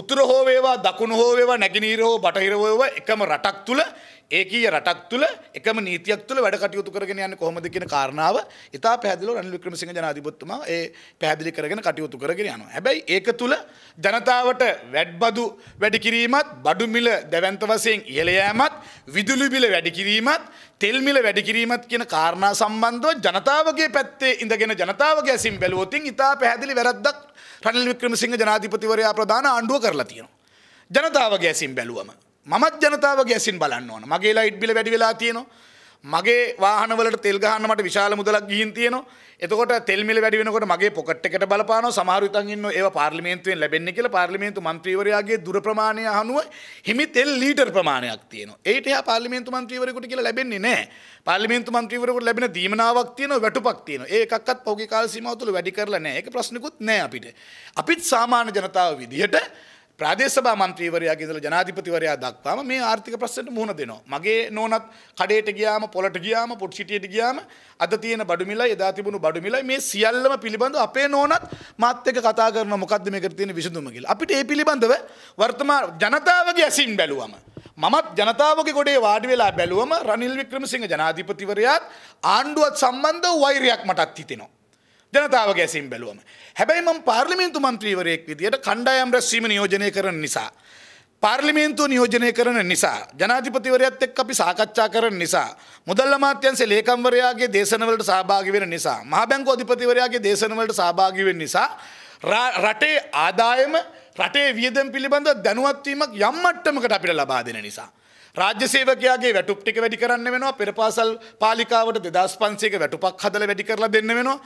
උතුර හෝ වේවා දකුණු හෝ වේවා නැගෙනීර හෝ බටහිර හෝ වේවා එකම රටක් තුල ඒකීය රටක් තුළ එකම නීතියක් තුළ වැඩ කටයුතු කරගෙන යන්නේ කොහොමද කියන කාරණාව ඉතා පැහැදිලිව රනිල් වික්‍රමසිංහ ජනාධිපතිතුමා ඒ පැහැදිලි කරගෙන කටයුතු කරගෙන යනවා. හැබැයි ඒක තුළ ජනතාවට වැඩබදු වැඩි කිරීමත්, බඩු මිල දැවැන්ත වශයෙන් ඉහළ යෑමත්, විදුලි බිල වැඩි කිරීමත්, තෙල් මිල වැඩි කිරීමත් කියන කාරණා සම්බන්ධව ජනතාවගේ පැත්තේ ඉඳගෙන ජනතාවගේ ඇසින් බැලුවොත් ඉතා පැහැදිලි වැරද්දක් රනිල් වික්‍රමසිංහ ජනාධිපතිවරයා ප්‍රධාන ආණ්ඩුව කරලා තියෙනවා. ජනතාවගේ ඇසින් බැලුවම මමත් ජනතාවගේ ඇසින් බලන්න ඕන. මගේ ලයිට් බිල වැඩි වෙලා තියෙනවා. මගේ වාහනවලට තෙල් ගහන්න මට විශාල මුදලක් ගිහින් තියෙනවා. එතකොට තෙල් මිල වැඩි වෙනකොට මගේ පොකට් එකට බලපානවා. සමහර විටන් ඉන්නවා ඒවා පාර්ලිමේන්තුවෙන් ලැබෙන්නේ කියලා පාර්ලිමේන්තු මන්ත්‍රීවරයාගේ දුර ප්‍රමාණය අනුව හිමි තෙල් ලීටර් ප්‍රමාණයක් තියෙනවා. ඒට එහා පාර්ලිමේන්තු මන්ත්‍රීවරයෙකුට කියලා ලැබෙන්නේ නැහැ. පාර්ලිමේන්තු මන්ත්‍රීවරයෙකුට ලැබෙන දීමනාවක් තියෙනවා, වැටුපක් තියෙනවා. ඒ එකක්වත් පෞගේ කාල සීමාව තුළ වැඩි කරලා නැහැ. ඒක ප්‍රශ්නකුත් නැහැ අපිට. අපිත් සාමාන්‍ය ජනතාව විදිහට ප්‍රාදේශභා මන්ත්‍රීවරයාගේ ඉඳලා ජනාධිපතිවරයා දක්වාම මේ ආර්ථික ප්‍රශ්නට මුහුණ දෙනවා. මගේ නෝනත් කඩේට ගියාම, පොලට ගියාම, පොඩ් සිටියට ගියාම අද තියෙන බඩු මිලයි, එදා තිබුණු බඩු මිලයි මේ සියල්ලම පිළිබඳව අපේ නෝනත් මාත් එක්ක කතා කරනවා මොකද්ද මේකට තියෙන විසඳුම කියලා. අපිට ඒ පිළිබඳව වර්තමාන ජනතාවගේ ඇසින් බැලුවම මමත් ජනතාවගේ ගොඩේ වාඩි වෙලා බැලුවම රනිල් වික්‍රමසිංහ ජනාධිපතිවරයාත් ආණ්ඩුවත් සම්බන්ධ වෛරයක් මටත් හිතෙනවා. ජනතාවගේ ඇසිම් බැලුවම. හැබැයි මම පාර්ලිමේන්තු මන්ත්‍රීවරයෙක් විදියට කණ්ඩායම් රැස්වීම නියෝජනය කරන නිසා. පාර්ලිමේන්තුව නියෝජනය කරන නිසා ජනාධිපතිවරයත් එක්ක අපි සාකච්ඡා කරන නිසා මුදල් අමාත්‍යංශ ලේකම්වරයාගේ දේශනවලට සහභාගී වෙන නිසා මහා බැංකු අධිපතිවරයාගේ දේශනවලට සහභාගී වෙන නිසා රටේ ආදායම රටේ වියදම් පිළිබඳ දැනුවත් වීමක් යම් මට්ටමකට අපිට ලබා දෙන නිසා රාජ්‍ය සේවකයාගේ වැටුප් ටික වැඩි කරන්න වෙනවා පෙරපාසල් පාලිකාවට 2500ක වැටුපක් හදලා වැඩි කරලා දෙන්න වෙනවා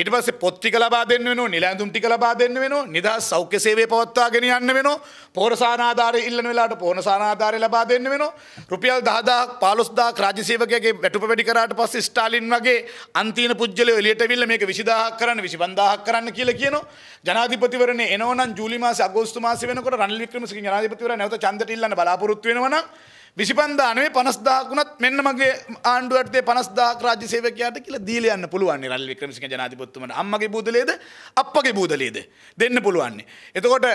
ඊට පස්සේ පොත් ටික ලබා දෙන්න වෙනවා නිලැඳුම් ටික ලබා දෙන්න වෙනවා නිදහස් සෞඛ්‍ය සේවය පවත්වාගෙන යන්න වෙනවා පෝරසාන ආධාරය ඉල්ලන වෙලාවට පෝරසාන ආධාරය ලබා දෙන්න වෙනවා රුපියල් 10000ක් 15000ක් රාජ්‍ය සේවකයාගේ වැටුප වැඩි කරාට පස්සේ ස්ටාලින් වගේ අන්තිම පුජ්‍යලෝ එළියට අවිල්ලා මේක 20000ක් කරන්න 25000ක් කරන්න කියලා කියනවා ජනාධිපතිවරණේ එනවනම් ජූලි මාසේ අගෝස්තු මාසේ වෙනකොට රනිල් වික්‍රමසිංහ ජනාධිපතිවරයා නැවත ඡන්දට ඉල්ලන්න බලාපොරොත්තු වෙනවනම් විසිපන්දානේ පනස්දාකුණත් මෙන්න මගේ ආණ්ඩුවටේ පනස්දා රාජ්‍ය සේවකයාට කියලා දීලා යන්න පුළුවන් රල් වික්‍රමසිංහ ජනාධිපතිතුමනට අම්මගේ බූදලේද අප්පගේ බූදලේද දෙන්න පුළුවන්. එතකොට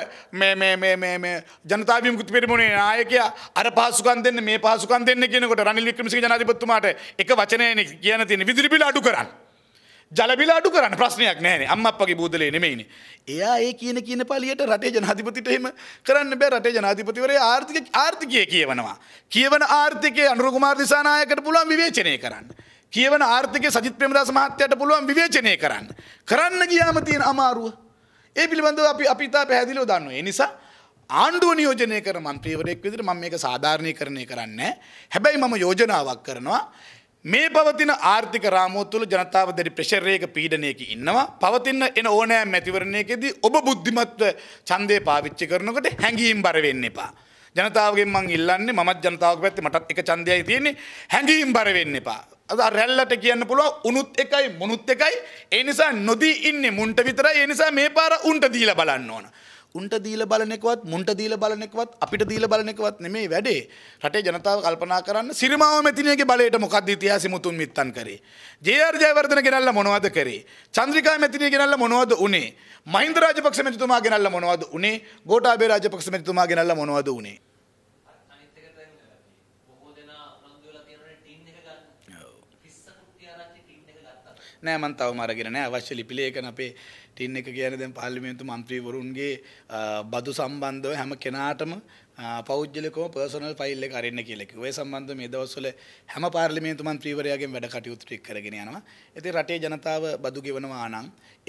මේ මේ මේ මේ මේ ජනතා විමුක්ති පෙරමුණේ නායකයා අර පහසුකම් දෙන්න මේ පහසුකම් දෙන්න කියනකොට රනිල් වික්‍රමසිංහ ජනාධිපතිතුමාට එක වචනයනේ කියන තියෙන විදුලි බිල අඩු කරන්න. ජලබිල අඩු කරන්න ප්‍රශ්නයක් නෑනේ අම්මප්පගේ බූදලේ නෙමෙයිනේ. එයා ඒ කියන කියන පාලියට රටේ ජනාධිපතිට එහෙම කරන්න බෑ රටේ ජනාධිපතිවරයා ආර්ථික ආර්ථිකය කියවනවා. කියවන ආර්ථිකයේ අනුර කුමාර දිසානායකට පුළුවන් විවේචනය කරන්න. කියවන ආර්ථිකයේ සජිත් ප්‍රේමදාස මහත්තයාට පුළුවන් විවේචනය කරන්න. කරන්න ගියාම තියෙන අමාරුව. ඒ පිළිබඳව අපි අපි ඉතා පැහැදිලිව දන්නවා. ඒ නිසා ආණ්ඩුව නියෝජනය කර මන්ත්‍රීවරයෙක් විදිහට මම මේක සාධාරණීකරණය කරන්නේ හැබැයි මම යෝජනාවක් කරනවා මේ පවතින ආර්ථික රාමුව තුළ ජනතාව දැඩි ප්‍රෙෂරයක පීඩනයක ඉන්නවා පවතින්න එන ඕනෑ මැතිවරණයකෙදී ඔබ බුද්ධිමත්ව ඡන්දය පාවිච්චි කරනකොට හැඟීම් බර වෙන්න එපා. ජනතාවගෙන් මං ඉල්ලන්නේ මමත් ජනතාවක පැත්තේ මටත් එක ඡන්දයයි තියෙන්නේ හැඟීම් බර වෙන්න එපා. අද රැල්ලට කියන්න පුළුවන් උනුත් එකයි මොනුත් එකයි ඒ නිසා නොදී ඉන්නේ මුන්ට විතරයි ඒ නිසා මේ පාර උන්ට දීලා බලන්න ඕන. උන්ට දීලා බලන එකවත් මුන්ට දීලා බලන එකවත් අපිට දීලා බලන එකවත් නෙමෙයි වැඩේ. රටේ ජනතාව කල්පනා කරන්න සිරිමාව මෙතිනියගේ බලයට මොකක්ද ඉතිහාසෙ මුතුන් මිත්තන් කරේ. ජේ.ආර් ජයවර්ධන ගෙනල්ලා මොනවද කරේ? චන්ද්‍රිකා මෙතිනිය ගෙනල්ලා මොනවද උනේ? මහින්ද රාජපක්ෂ මෙතුමා ගෙනල්ලා මොනවද උනේ? ගෝඨාභය රාජපක්ෂ මෙතුමා ගෙනල්ලා මොනවද උනේ? නෑ මන් තවම අරගෙන නෑ අවශ්‍ය ලිපි ලේඛන අපේ ටින් එක කියන්නේ දැන් පාර්ලිමේන්තු මන්ත්‍රීවරුන්ගේ බදු සම්බන්ධව හැම කෙනාටම පෞද්ගලිකව පර්සනල් ෆයිල් එක අරින්න කියලා කිව්වා. ඒ සම්බන්ධව මේ දවස්වල හැම පාර්ලිමේන්තු මන්ත්‍රීවරයාගෙන් වැඩ කටයුතු ටික කරගෙන යනවා. ඉතින් රටේ ජනතාව බදු ගෙවනවා නම්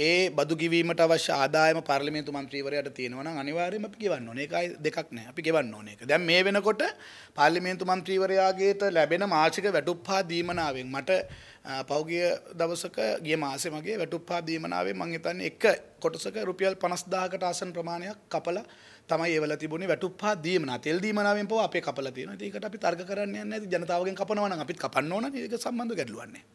ඒ බදු ගෙවීමට අවශ්‍ය ආදායම පාර්ලිමේන්තු මන්ත්‍රීවරයාට තියෙනවා නම් අනිවාර්යයෙන්ම අපි ගෙවන්න ඕනේ. ඒකයි දෙකක් නෑ. අපි ගෙවන්න ඕනේ ඒක. දැන් මේ වෙනකොට පාර්ලිමේන්තු මන්ත්‍රීවරයාගේට ලැබෙන මාසික වැටුප්පා දීමනාවෙන් මට පෞගිය දවසක ගිය මාසේ මගේ වැටුප්පා දීමනාවේ මං හිතන්නේ එක කොටසක රුපියල් 50000කට ආසන්න ප්‍රමාණයක් කපලා තමයි ඒවල තිබුණේ වැටුප්පා දීමනා තෙල් දීමනාවෙන් පව අපේ කපලා තියෙනවා. ඉතින් ඒකට අපි තර්ක කරන්න යන්නේ නැති ජනතාවගෙන් කපනවා නම් අපිත් කපන්න ඕන නේද? ඒක සම්බන්ධ ගැටලුවක් නෑ.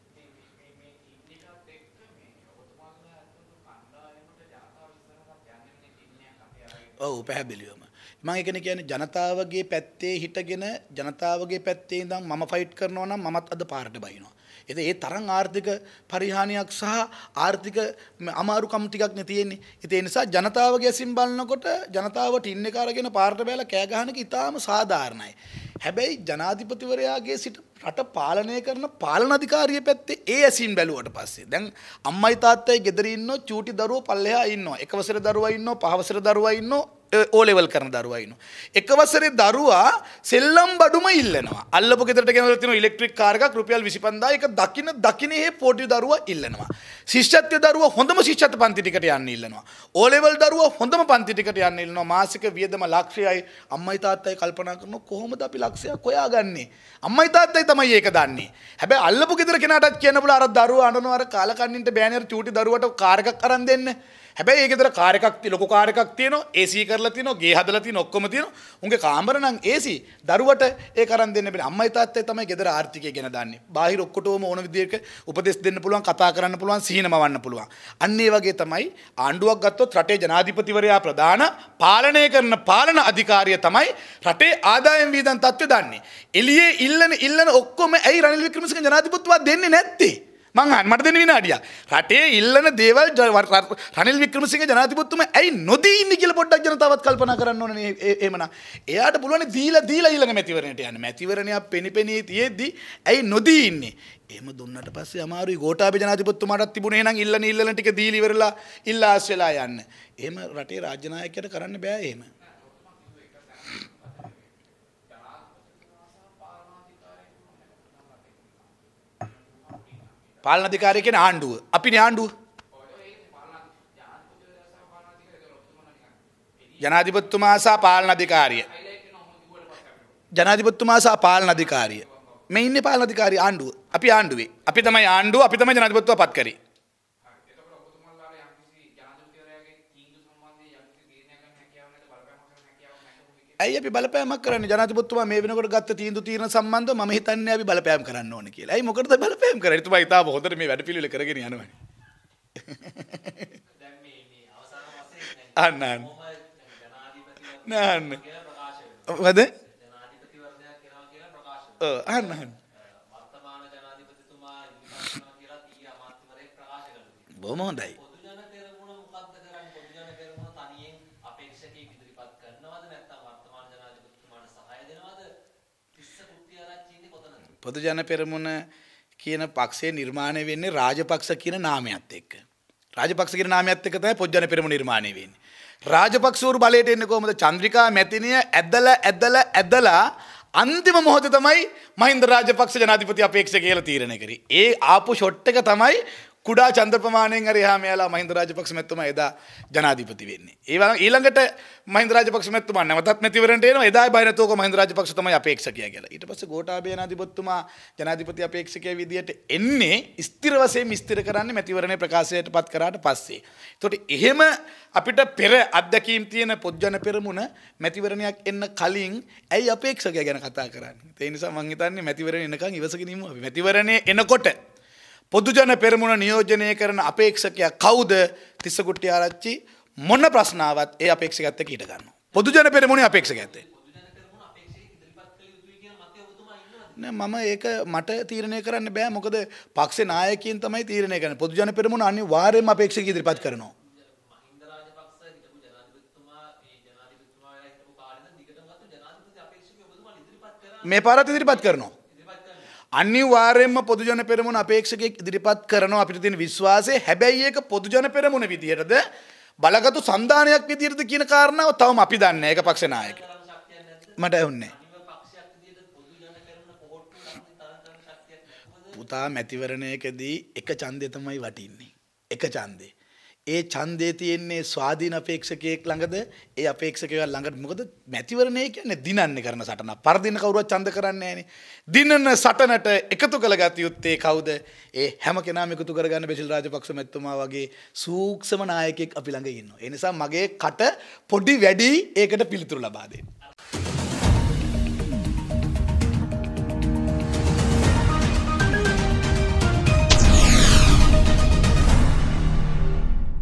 ඔව් පැහැදිලිවම මම ඒකන කියන්නේ ජනතාවගේ පැත්තේ හිටගෙන ජනතාවගේ පැත්තේ ඉඳන් මම ෆයිට් කරනවා නම් මමත් අද පාරට බහිනවා. ඉතින් ඒ තරම් ආර්ථික පරිහානියක් සහ ආර්ථික අමාරුකම් ටිකක් නේ තියෙන්නේ. ඉතින් ඒ නිසා ජනතාවගේ ඇසින් බලනකොට ජනතාව ටින් එක අරගෙන පාරට බැලලා කෑ ගහන එක ඉතාම සාධාරණයි. හැබැයි ජනාධිපතිවරයාගේ සිට රට පාලනය කරන පාලන අධිකාරිය පැත්තේ ඒ ඇසින් බැලුවට පස්සේ දැන් අම්මයි තාත්තයි ගෙදර ඉන්නෝ චූටි දරුවෝ පල්ලෙහා ඉන්නවා. එක වසරේ දරුවා ඉන්නවා, පහ වසරේ දරුවා ඉන්නවා, ඕලෙවල් කරන දරුවයිනු. එක වසරේ දරුවා සෙල්ලම් බඩුම ඉල්ලනවා අල්ලපු ෙට ගෙනලතින ඉලෙක්ට්‍රික් කාරක රුපියල් විසිපන්දා එක දකින දකිනේ පෝටි දරුව ඉල්ලනවා. ශිෂ්ත්‍ය දරුව හොඳම ශිෂ්ත පන්තිටිකට යන්න ඉල්ලනවා. ඕලෙවල් දරුව හොඳම පන්තිටිකට යන්න ඉල්ලනවා මාසික වියදම ලක්ෂයයි අම්මයි තාත්තයි කල්පනා කරන කොහොමද අපි ලක්ෂයක් හොයා ගන්නේ. අම්මයි තාත්තයි තමයි ඒක දන්නේ. හැබැයි අල්ලපු ගෙදර කෙනාටත් කියන්න පුළුවන් අර දරුවා අඬනවා අර කාලකන්නින්ට බෑනර් චූටි දරුවට කාරකක් අරන් දෙන්න. හැබැයි ඒකෙදර කාරකක් ලොකු කාරකක් තියෙනවා AC කරලා තියෙනවා ගේ හදලා තියෙනවා ඔක්කොම තියෙනවා උන්ගේ කාමර නම් AC දරුවට ඒ කරන් දෙන්න බෑ අම්මයි තාත්තයි තමයි ගෙදර ආර්ථිකය ගැන දන්නේ බාහිර ඔක්කොටම ඕන විදිහට උපදෙස් දෙන්න පුළුවන් කතා කරන්න පුළුවන් සීනමවන්න පුළුවන් අන්න ඒ වගේ තමයි ආණ්ඩුවක් ගත්තොත් රටේ ජනාධිපතිවරයා ප්‍රධාන පාලනය කරන පාලන අධිකාරිය තමයි රටේ ආදායම් වීදම් තත්ත්වය දන්නේ එළියේ ඉල්ලන ඉල්ලන ඔක්කොම ඇයි රනිල් වික්‍රමසිංහ ජනාධිපතිතුමා දෙන්නේ නැත්තේ මං අහන්න මට දෙන්න විනාඩියක්. රටේ ඉල්ලන දේවල් රනිල් වික්‍රමසිංහ ජනාධිපතිතුමා ඇයි නොදී ඉන්නේ කියලා පොඩ්ඩක් ජනතාවත් කල්පනා කරන්න ඕනේ එහෙමනම්. එයාට පුළුවන් දීලා දීලා ඊළඟ මැතිවරණයට යන්න. මැතිවරණයක් පෙනිපෙනී තියෙද්දි ඇයි නොදී ඉන්නේ? එහෙම දුන්නට පස්සේ අමාරුයි ගෝඨාභය ජනාධිපතිතුමාටත් තිබුණේ නම් ඉල්ලන ඉල්ලන ටික දීලා ඉවරලා ඉල්ලාස් වෙලා යන්න. එහෙම රටේ රාජ්‍ය නායකයට කරන්න බෑ එහෙම. පාලන අධිකාරිය කියන්නේ ආණ්ඩුව. අපිනේ ආණ්ඩුව. ජනාධිපතිතුමා සහ පාලන අධිකාරිය. ජනාධිපතිතුමා සහ පාලන අධිකාරිය. මේ ඉන්නේ පාලන අධිකාරිය ආණ්ඩුව. අපි ආණ්ඩුවේ. අපි තමයි ආණ්ඩුව, අපි තමයි ජනාධිපතිතුමා පත් කරේ. ඇයි අපි බලපෑමක් කරන්නේ ජනාධිපතිතුමා මේ වෙනකොට ගත්ත තීන්දුව తీරන සම්බන්ධව මම හිතන්නේ අපි බලපෑම් කරන්න ඕනේ කියලා. ඇයි මොකටද බලපෑම් කරන්නේ? තුමා ඉතාලම හොඳට මේ වැඩපිළිවෙල කරගෙන යනවා. දැන් මේ මේ අවසාන වශයෙන් අන්න අන්න නෑ වද අන්න අන්න බොහොම හොඳයි පොදුජන පෙරමුණ කියන පක්ෂේ නිර්මාණය වෙන්නේ රාජපක්ෂ කියන නාමයත් එක්ක. රාජපක්ෂ කියන නාමයත් එක්ක තමයි පොදුජන පෙරමුණ නිර්මාණය වෙන්නේ. රාජපක්ෂවරු බලයට එන්නේ කොහොමද? චන්ද්‍රිකා මැතිණිය ඇදලා ඇදලා ඇදලා අන්තිම මොහොත තමයි මහින්ද රාජපක්ෂ ජනාධිපති අපේක්ෂ කියලා තීරණය කරේ. ඒ ආපු ෂොට් එක තමයි කුඩා චන්ද්‍ර ප්‍රමාණයෙන් හරි එහා මෙයාලා මහින්ද රාජපක්ෂ මැතිතුමා එදා ජනාධිපති වෙන්නේ. ඒ වගේම ඊළඟට මහින්ද රාජපක්ෂ මැතිතුමා නැවතත් මැතිවරණයට එනවා. එදා බය නැතෝක මහින්ද රාජපක්ෂ තමයි අපේක්ෂකයා කියලා. ඊට පස්සේ ගෝඨාභය ජනාධිපතිතුමා ජනාධිපති අපේක්ෂකයා විදියට එන්නේ ස්ථිර වශයෙන් ස්ථිර කරන්නේ මැතිවරණේ ප්‍රකාශයට පත් කරාට පස්සේ. එතකොට එහෙම අපිට පෙර අත්දැකීම් තියෙන පොත්ජන පෙරමුණ මැතිවරණයක් එන්න කලින් ඇයි අපේක්ෂකයා ගැන කතා කරන්නේ? ඒ නිසා මම හිතන්නේ මැතිවරණේ එනකන් ඉවසගෙන ඉමු අපි. මැතිවරණේ එනකොට පොදුජන පෙරමුණ නියෝජනය කරන අපේක්ෂකයා කවුද තිස්සකුට්ටි ආරච්චි මොන ප්‍රශ්නාවත් ඒ අපේක්ෂකත්ත කීට ගන්න. පොදුජන පෙරමුණ අපේක්ෂක ඇත්තේ. මම ඒක මට තීරණය කරන්න බෑ මොකද පක්ෂේ නායකයන් තමයි තීරණය කරන්නේ පොදුජන පෙරමුණ අනිවාර්යයෙන්ම අපේක්ෂක ඉදිරිපත් කරනවා මේ පාරත් ඉදිරිපත් කරනවා අනිවාර්යෙන්ම පොදුජන පෙරමුණ අපේක්ෂකයෙක් ඉදිරිපත් කරනවා අපිට තියෙන විශ්වාසය හැබැයි ඒක පොදුජන පෙරමුණ විදියටද බලගතු සන්ධානයක් විදියටද කියන කාරණාව තවම අපි දන්නේ ඒක පක්ෂ නායක මට ඇහුන්නේ පුතා මැතිවරණයකදී එක ඡන්දේ තමයි වටින්නේ එක ඡන්දේ ඒ ඡන්දේ තියෙන්නේ ස්වාධීන අපේක්ෂකයෙක් ළඟද ඒ අපේක්ෂකයා ළඟට මොකද මැතිවරණය කියන්නේ දිනන්නේ කරන සටන පරදින කවුරුවත් ඡන්ද කරන්නේ නැහනේ දිනන සටනට එකතු කළගත යුත්තේ කවුද ඒ හැම කෙනාම එකතු කරගන්න බෙසිල් රාජපක්ෂ මැතිතුමා වගේ සූක්ෂම නායකයෙක් අපි ළඟ ඉන්නවා ඒ නිසා මගේ කට පොඩි වැඩි ඒකට පිළිතුරු ලබා දෙන්න